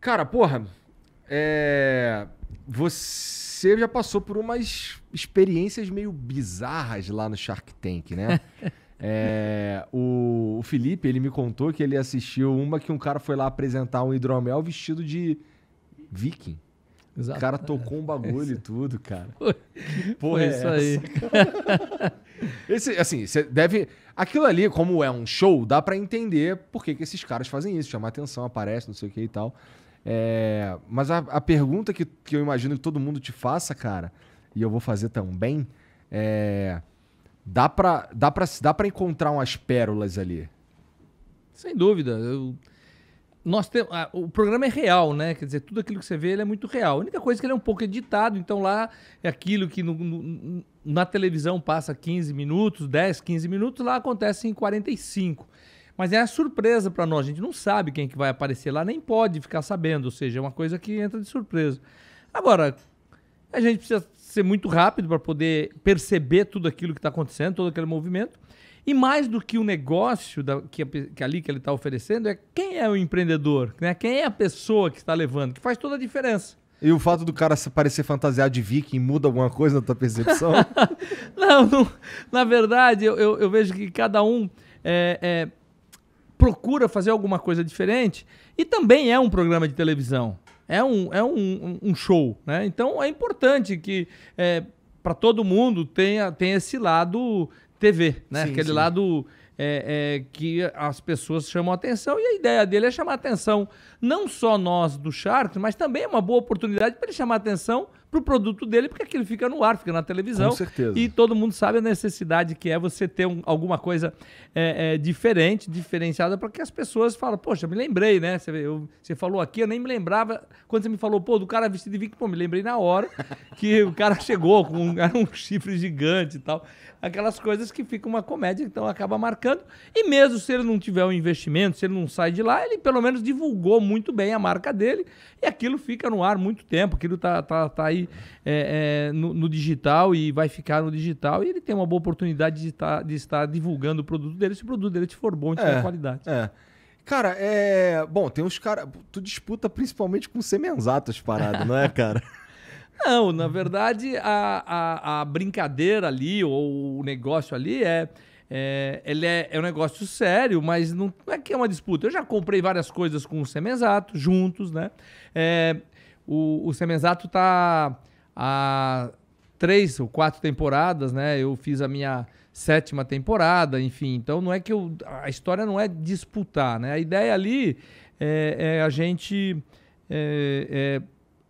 Cara, porra, é... você já passou por umas experiências meio bizarras lá no Shark Tank, né? é... o... o Felipe, ele me contou que ele assistiu uma que um cara foi lá apresentar um hidromel vestido de viking. Exato. O cara tocou um bagulho e tudo, cara. Foi, Porra, Foi é isso aí. Esse, assim, você deve. Aquilo ali, como é um show, dá para entender por que, que esses caras fazem isso, chamar atenção, aparece, não sei o que e tal. É, mas a, a pergunta que, que, eu imagino que todo mundo te faça, cara, e eu vou fazer também, é. Dá pra, dá, pra, dá pra encontrar umas pérolas ali. Sem dúvida. Eu, nós tem, a, o programa é real, né? Quer dizer, tudo aquilo que você vê ele é muito real. A única coisa é que ele é um pouco editado, então lá é aquilo que no, no, na televisão passa 15 minutos, 10, 15 minutos, lá acontece em 45. Mas é surpresa para nós, a gente não sabe quem que vai aparecer lá, nem pode ficar sabendo, ou seja, é uma coisa que entra de surpresa. Agora, a gente precisa ser muito rápido para poder perceber tudo aquilo que está acontecendo, todo aquele movimento. E mais do que o negócio da, que, que, ali que ele está oferecendo, é quem é o empreendedor, né? quem é a pessoa que está levando, que faz toda a diferença. E o fato do cara parecer fantasiado de viking muda alguma coisa na tua percepção? não, não, na verdade, eu, eu, eu, vejo que cada um é, é, procura fazer alguma coisa diferente e também é um programa de televisão. É um, é um, um show, né? Então é importante que é, para todo mundo tenha, tenha esse lado TV, né? Sim, Aquele sim. lado é, é, que as pessoas chamam atenção e a ideia dele é chamar atenção não só nós do Charter, mas também é uma boa oportunidade para ele chamar atenção para o produto dele, porque aquilo fica no ar, fica na televisão. Com certeza. E todo mundo sabe a necessidade que é você ter um, alguma coisa é, é, diferente, diferenciada, para que as pessoas falem, poxa, me lembrei, né? Você, eu, você, falou aqui, eu nem me lembrava. Quando você me falou, pô, do cara vestido de Victor, pô, me lembrei na hora que o cara chegou com um, um chifre gigante e tal. Aquelas coisas que fica uma comédia, então acaba marcando. E mesmo se ele não tiver um investimento, se ele não sai de lá, ele pelo menos divulgou muito bem a marca dele e aquilo fica no ar muito tempo, aquilo tá, tá, tá aí é, é, no, no, digital e vai ficar no digital e ele tem uma boa oportunidade de estar, tá, de estar divulgando o produto dele se o produto dele for bom e tiver qualidade. É. Cara, é. Bom, tem uns caras. Tu disputa principalmente com semenzato as paradas, não é, cara? Não, na verdade, a, a, a, brincadeira ali, ou o negócio ali, é, é ele é, é, um negócio sério, mas não, não, é que é uma disputa. Eu já comprei várias coisas com o Semenzato, juntos, né? É, o, o Semenzato está há três ou quatro temporadas, né? Eu fiz a minha sétima temporada, enfim. Então não é que eu, a história não é disputar, né? A ideia ali é, é a gente é, é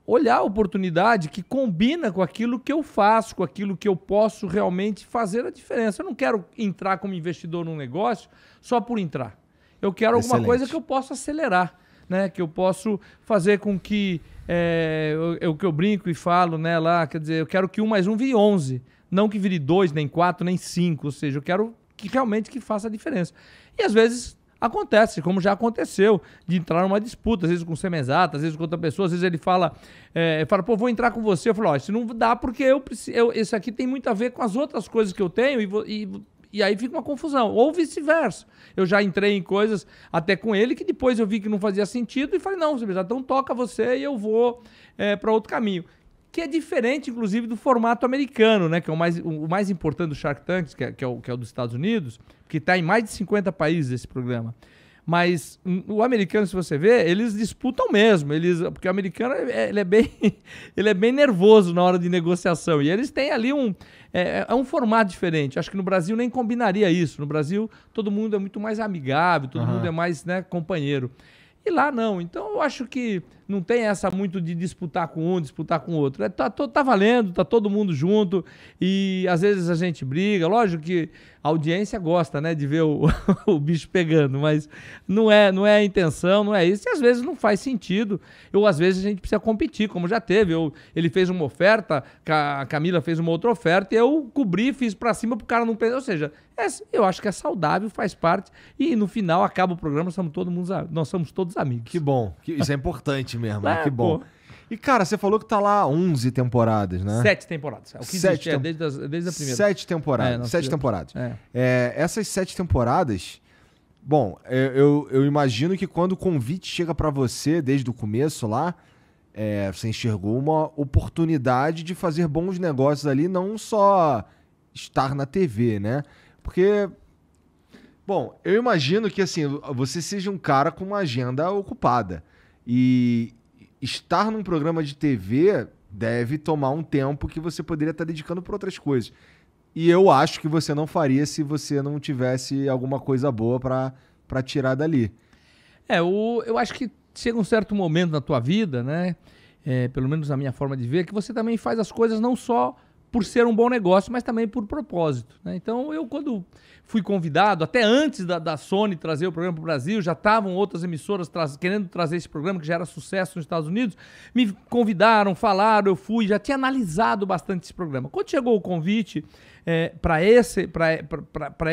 olhar a oportunidade que combina com aquilo que eu faço, com aquilo que eu posso realmente fazer a diferença. Eu não quero entrar como investidor num negócio só por entrar. Eu quero Excelente. alguma coisa que eu possa acelerar, né? Que eu possa fazer com que é, o que eu brinco e falo, né, lá, quer dizer, eu quero que um mais um vire 11, não que vire dois, nem quatro, nem cinco, ou seja, eu quero que realmente que faça a diferença. E às vezes acontece, como já aconteceu, de entrar numa disputa, às vezes com o Semesato, às vezes com outra pessoa, às vezes ele fala, é, fala pô, vou entrar com você, eu falo, ó, isso não dá porque eu preciso, eu, esse aqui tem muito a ver com as outras coisas que eu tenho e, e e aí fica uma confusão. Ou vice-versa. Eu já entrei em coisas até com ele que depois eu vi que não fazia sentido e falei, não, então toca você e eu vou é, para outro caminho. Que é diferente, inclusive, do formato americano, né? Que é o mais, o mais importante do Shark Tank, que é, que é o, que é o dos Estados Unidos, que está em mais de 50 países esse programa. Mas o americano, se você ver, eles disputam mesmo. Eles, porque o americano é, é, ele é, bem, ele é bem nervoso na hora de negociação. E eles têm ali um. É, é, é um formato diferente. Acho que no Brasil nem combinaria isso. No Brasil, todo mundo é muito mais amigável, todo uhum. mundo é mais né, companheiro. E lá não. Então eu acho que não tem essa muito de disputar com um, disputar com o outro. É, tá, tá, tá valendo, tá todo mundo junto. E às vezes a gente briga. Lógico que a audiência gosta, né, de ver o, o bicho pegando, mas não é, não é a intenção, não é isso. E às vezes não faz sentido. Ou às vezes a gente precisa competir, como já teve. Eu, ele fez uma oferta, a Camila fez uma outra oferta, e eu cobri, fiz para cima pro cara não perder. Ou seja, é, eu acho que é saudável, faz parte. E no final acaba o programa, somos todos, nós somos todos amigos. Que bom. isso é importante mesmo. Né, é, que bom. Pô. E, cara, você falou que tá lá 11 temporadas, né? Sete temporadas. É o que sete existe, é tem... é, desde, as, desde, a primeira. Sete temporadas. É, sete temporadas. É. é. essas sete temporadas. Bom, eu, eu, imagino que quando o convite chega para você, desde o começo lá, é, você enxergou uma oportunidade de fazer bons negócios ali, não só estar na TV, né? Porque Bom, eu imagino que assim, você seja um cara com uma agenda ocupada. E, estar num programa de TV deve tomar um tempo que você poderia estar dedicando para outras coisas. E eu acho que você não faria se você não tivesse alguma coisa boa para tirar dali. É, o, eu acho que chega um certo momento na tua vida, né? É, pelo menos na minha forma de ver, que você também faz as coisas não só por ser um bom negócio, mas também por propósito. Né? Então, eu, quando fui convidado, até antes da, da Sony trazer o programa para o Brasil, já estavam outras emissoras tra querendo trazer esse programa, que já era sucesso nos Estados Unidos, me convidaram, falaram, eu fui, já tinha analisado bastante esse programa. Quando chegou o convite é, para esse,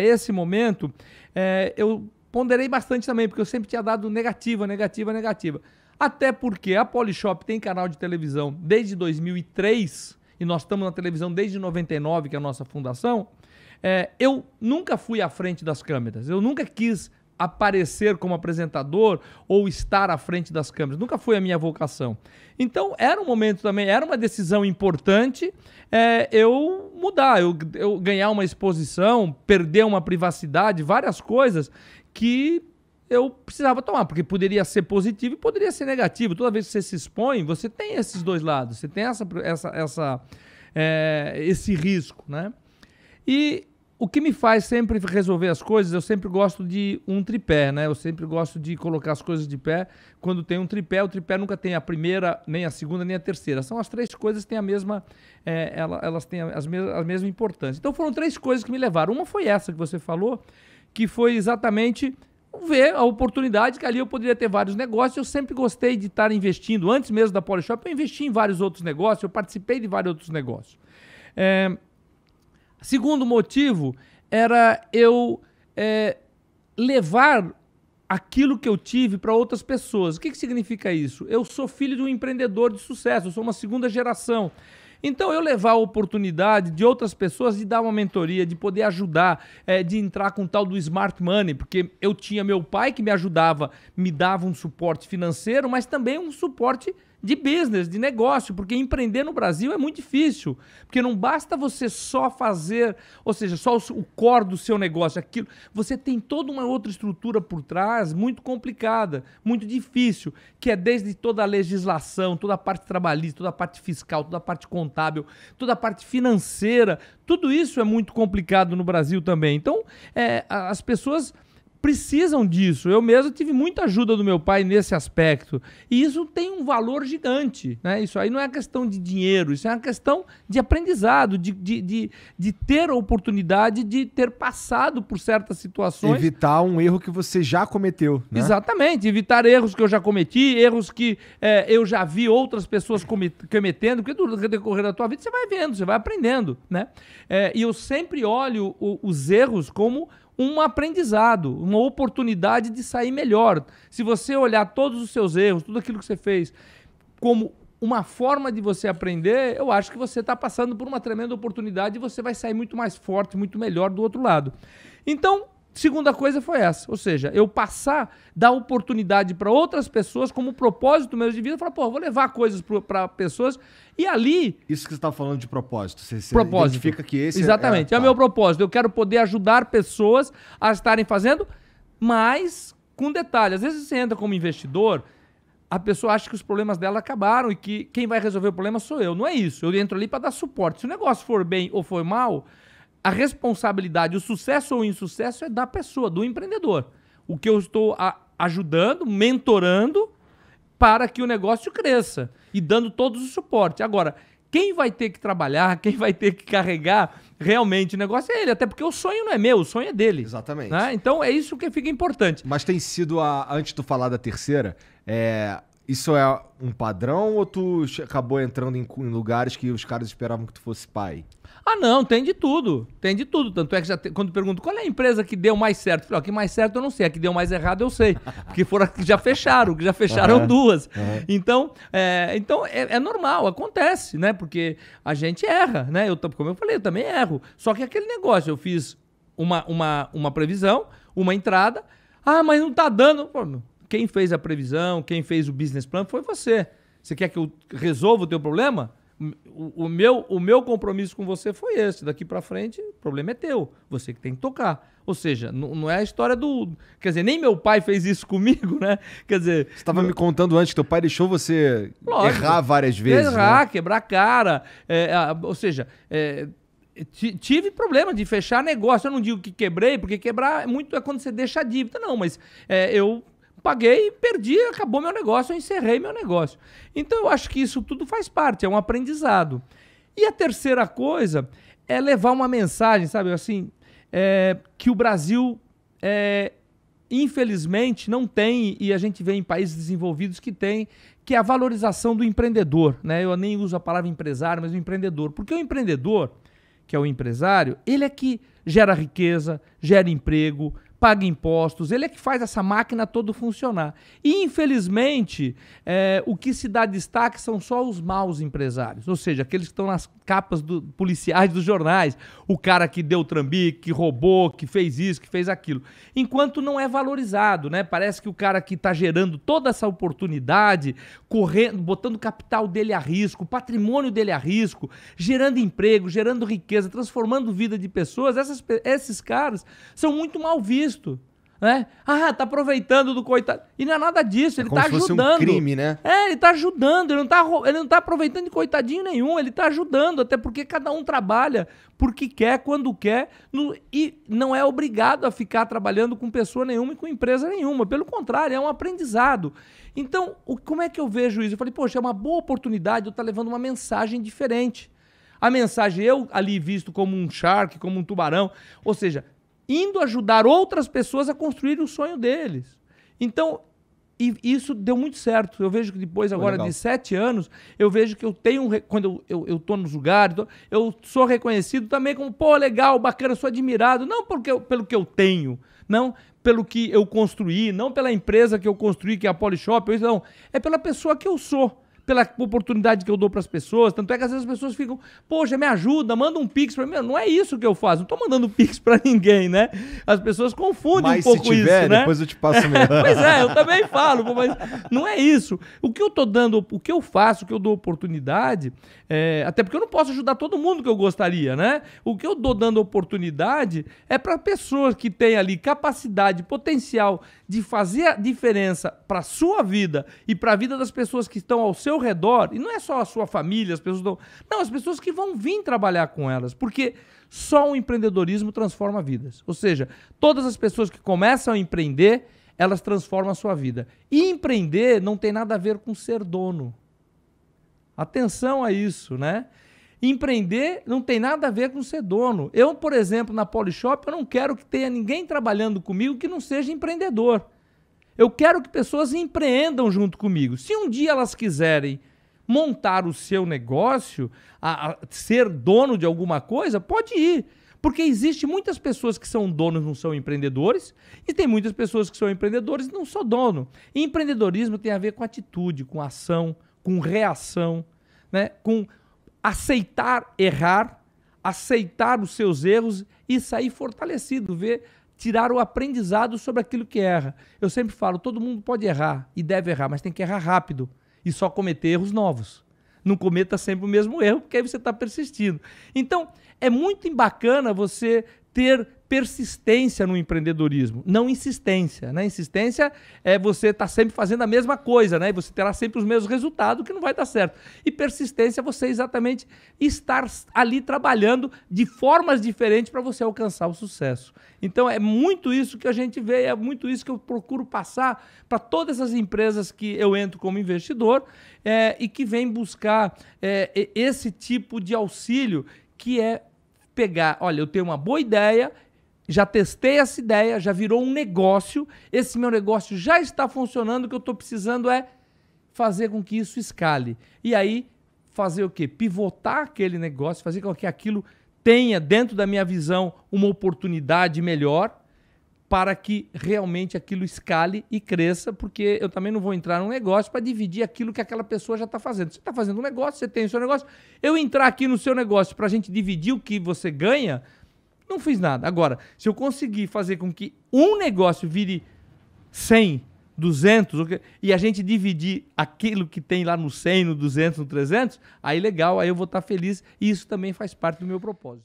esse momento, é, eu ponderei bastante também, porque eu sempre tinha dado negativa, negativa, negativa. Negativa. Até porque a Polishop tem canal de televisão desde 2003 e nós estamos na televisão desde 99, que é a nossa fundação, é, eu nunca fui à frente das câmeras. Eu nunca quis aparecer como apresentador ou estar à frente das câmeras. Nunca foi a minha vocação. Então, era um momento também, era uma decisão importante é, eu mudar, eu, eu ganhar uma exposição, perder uma privacidade, várias coisas que eu precisava tomar, porque poderia ser positivo e poderia ser negativo. Toda vez que você se expõe, você tem esses dois lados, você tem essa, essa, essa, é, esse risco, né? E o que me faz sempre resolver as coisas, eu sempre gosto de um tripé, né? Eu sempre gosto de colocar as coisas de pé. Quando tem um tripé, o tripé nunca tem a primeira, nem a segunda, nem a terceira. São as três coisas que têm a mesma, é, elas têm as mesmas, a mesma importância. Então foram três coisas que me levaram. Uma foi essa que você falou, que foi exatamente ver a oportunidade que ali eu poderia ter vários negócios. Eu sempre gostei de estar investindo. Antes mesmo da Polishop, eu investi em vários outros negócios, eu participei de vários outros negócios. É... Segundo motivo era eu é, levar aquilo que eu tive para outras pessoas. O que, que significa isso? Eu sou filho de um empreendedor de sucesso, eu sou uma segunda geração. Então, eu levar a oportunidade de outras pessoas de dar uma mentoria, de poder ajudar, é, de entrar com o tal do smart money, porque eu tinha meu pai que me ajudava, me dava um suporte financeiro, mas também um suporte de business, de negócio, porque empreender no Brasil é muito difícil. Porque não basta você só fazer, ou seja, só o core do seu negócio, aquilo. Você tem toda uma outra estrutura por trás, muito complicada, muito difícil, que é desde toda a legislação, toda a parte trabalhista, toda a parte fiscal, toda a parte contábil, toda a parte financeira. Tudo isso é muito complicado no Brasil também. Então, é, as pessoas precisam disso. Eu mesmo tive muita ajuda do meu pai nesse aspecto. E isso tem um valor gigante. Né? Isso aí não é questão de dinheiro, isso é uma questão de aprendizado, de, de, de, de ter a oportunidade de ter passado por certas situações. Evitar um erro que você já cometeu. Né? Exatamente, evitar erros que eu já cometi, erros que é, eu já vi outras pessoas cometendo, porque no decorrer da tua vida você vai vendo, você vai aprendendo. Né? É, e eu sempre olho o, os erros como um aprendizado, uma oportunidade de sair melhor. Se você olhar todos os seus erros, tudo aquilo que você fez, como uma forma de você aprender, eu acho que você está passando por uma tremenda oportunidade e você vai sair muito mais forte, muito melhor do outro lado. Então, Segunda coisa foi essa, ou seja, eu passar, dar oportunidade para outras pessoas como propósito mesmo de vida, falar, pô, vou levar coisas para pessoas e ali... Isso que você está falando de propósito, você, você propósito. identifica que esse é- Exatamente, é, é, é o meu tá. propósito, eu quero poder ajudar pessoas a estarem fazendo, mas com detalhe, às vezes você entra como investidor, a pessoa acha que os problemas dela acabaram e que quem vai resolver o problema sou eu, não é isso, eu entro ali para dar suporte, se o negócio for bem ou for mal a responsabilidade, o sucesso ou o insucesso é da pessoa, do empreendedor. O que eu estou a, ajudando, mentorando, para que o negócio cresça e dando todo o suporte. Agora, quem vai ter que trabalhar, quem vai ter que carregar realmente o negócio é ele, até porque o sonho não é meu, o sonho é dele. Exatamente. Né? Então é isso que fica importante. Mas tem sido, a, antes de tu falar da terceira, é, isso é um padrão ou tu acabou entrando em, lugares que os caras esperavam que tu fosse pai? Ah, não, tem de tudo. Tem de tudo. Tanto é que já te, quando pergunto qual é a empresa que deu mais certo, eu falo, ah, que mais certo eu não sei, a que deu mais errado eu sei. Porque foram que já fecharam, que já fecharam uhum. duas. Uhum. Então, é, então é, é, normal, acontece, né? Porque a gente erra, né? Eu, como eu falei, eu também erro. Só que aquele negócio, eu fiz uma, uma, uma previsão, uma entrada. Ah, mas não tá dando. Pô, quem fez a previsão, quem fez o business plan foi você. Você quer que eu resolva o teu problema? O, o meu, o meu compromisso com você foi esse. Daqui para frente, o problema é teu. Você que tem que tocar. Ou seja, não é a história do. Quer dizer, nem meu pai fez isso comigo, né? Quer dizer. Você estava eu... me contando antes que teu pai deixou você Lógico, errar várias vezes. Né? Errar, né? quebrar cara. É, ou seja, é, tive problema de fechar negócio. Eu não digo que quebrei, porque quebrar é muito é quando você deixa a dívida. Não, mas é, eu paguei, perdi, acabou meu negócio, eu encerrei meu negócio. Então eu acho que isso tudo faz parte, é um aprendizado. E a terceira coisa é levar uma mensagem, sabe, assim, é, que o Brasil, é, infelizmente, não tem, e a gente vê em países desenvolvidos que tem, que é a valorização do empreendedor. Né? Eu nem uso a palavra empresário, mas o empreendedor. Porque o empreendedor, que é o empresário, ele é que gera riqueza, gera emprego, paga impostos, ele é que faz essa máquina toda funcionar. E, infelizmente, é, o que se dá destaque são só os maus empresários, ou seja, aqueles que estão nas capas do, policiais dos jornais, o cara que deu trambique, que roubou, que fez isso, que fez aquilo. Enquanto não é valorizado, né? Parece que o cara que está gerando toda essa oportunidade, correndo, botando o capital dele a risco, o patrimônio dele a risco, gerando emprego, gerando riqueza, transformando vida de pessoas, essas, esses caras são muito mal vistos Cristo. Né? Ah, tá aproveitando do coitado. E não é nada disso, é ele como tá se ajudando. Fosse um crime, né? É, ele tá ajudando, ele não tá, ele não tá aproveitando de coitadinho nenhum, ele tá ajudando, até porque cada um trabalha porque quer, quando quer, no, e não é obrigado a ficar trabalhando com pessoa nenhuma e com empresa nenhuma. Pelo contrário, é um aprendizado. Então, o, como é que eu vejo isso? Eu falei, poxa, é uma boa oportunidade eu tá levando uma mensagem diferente. A mensagem, eu ali visto como um shark, como um tubarão, ou seja, indo ajudar outras pessoas a construir o sonho deles. Então, e isso deu muito certo. Eu vejo que depois agora de sete anos, eu vejo que eu tenho, quando eu, estou nos lugares, eu sou reconhecido também como, pô, legal, bacana, sou admirado. Não porque eu, pelo que eu tenho, não pelo que eu construí, não pela empresa que eu construí, que é a Polishop, não. É pela pessoa que eu sou pela oportunidade que eu dou para as pessoas. Tanto é que às vezes as pessoas ficam, poxa, me ajuda, manda um pix para mim. Não é isso que eu faço, não tô mandando pix para ninguém, né? As pessoas confundem mas um pouco tiver, isso, tiver, né? depois eu te passo melhor. pois é, eu também falo, mas não é isso. O que eu tô dando, o que eu faço, o que eu dou oportunidade, é, até porque eu não posso ajudar todo mundo que eu gostaria, né? O que eu dou dando oportunidade é para pessoas que têm ali capacidade, potencial de fazer a diferença para sua vida e para a vida das pessoas que estão ao seu seu redor, e não é só a sua família, as pessoas não. Não, as pessoas que vão vir trabalhar com elas, porque só o empreendedorismo transforma vidas. Ou seja, todas as pessoas que começam a empreender, elas transformam a sua vida. E empreender não tem nada a ver com ser dono. Atenção a isso, né? Empreender não tem nada a ver com ser dono. Eu, por exemplo, na Polishop, eu não quero que tenha ninguém trabalhando comigo que não seja empreendedor. Eu quero que pessoas empreendam junto comigo. Se um dia elas quiserem montar o seu negócio, a, a ser dono de alguma coisa, pode ir. Porque existe muitas pessoas que são donos não são empreendedores, e tem muitas pessoas que são empreendedores e não são dono. E empreendedorismo tem a ver com atitude, com ação, com reação, né? com aceitar errar, aceitar os seus erros e sair fortalecido, ver tirar o aprendizado sobre aquilo que erra. Eu sempre falo, todo mundo pode errar e deve errar, mas tem que errar rápido e só cometer erros novos. Não cometa sempre o mesmo erro, porque aí você está persistindo. Então, é muito bacana você ter persistência no empreendedorismo, não insistência. Né? Insistência é você estar tá sempre fazendo a mesma coisa, né? E você terá sempre os mesmos resultados, que não vai dar certo. E persistência é você exatamente estar ali trabalhando de formas diferentes para você alcançar o sucesso. Então é muito isso que a gente vê, é muito isso que eu procuro passar para todas as empresas que eu entro como investidor é, e que vem buscar é, esse tipo de auxílio que é pegar, olha, eu tenho uma boa ideia, já testei essa ideia, já virou um negócio, esse meu negócio já está funcionando, o que eu estou precisando é fazer com que isso escale. E aí, fazer o quê? Pivotar aquele negócio, fazer com que aquilo tenha, dentro da minha visão, uma oportunidade melhor para que realmente aquilo escale e cresça, porque eu também não vou entrar num negócio para dividir aquilo que aquela pessoa já está fazendo. Você está fazendo um negócio, você tem o seu negócio. Eu entrar aqui no seu negócio para a gente dividir o que você ganha, não fiz nada. Agora, se eu conseguir fazer com que um negócio vire 100, 200, e a gente dividir aquilo que tem lá no 100, no 200, no 300, aí legal, aí eu vou estar tá feliz e isso também faz parte do meu propósito.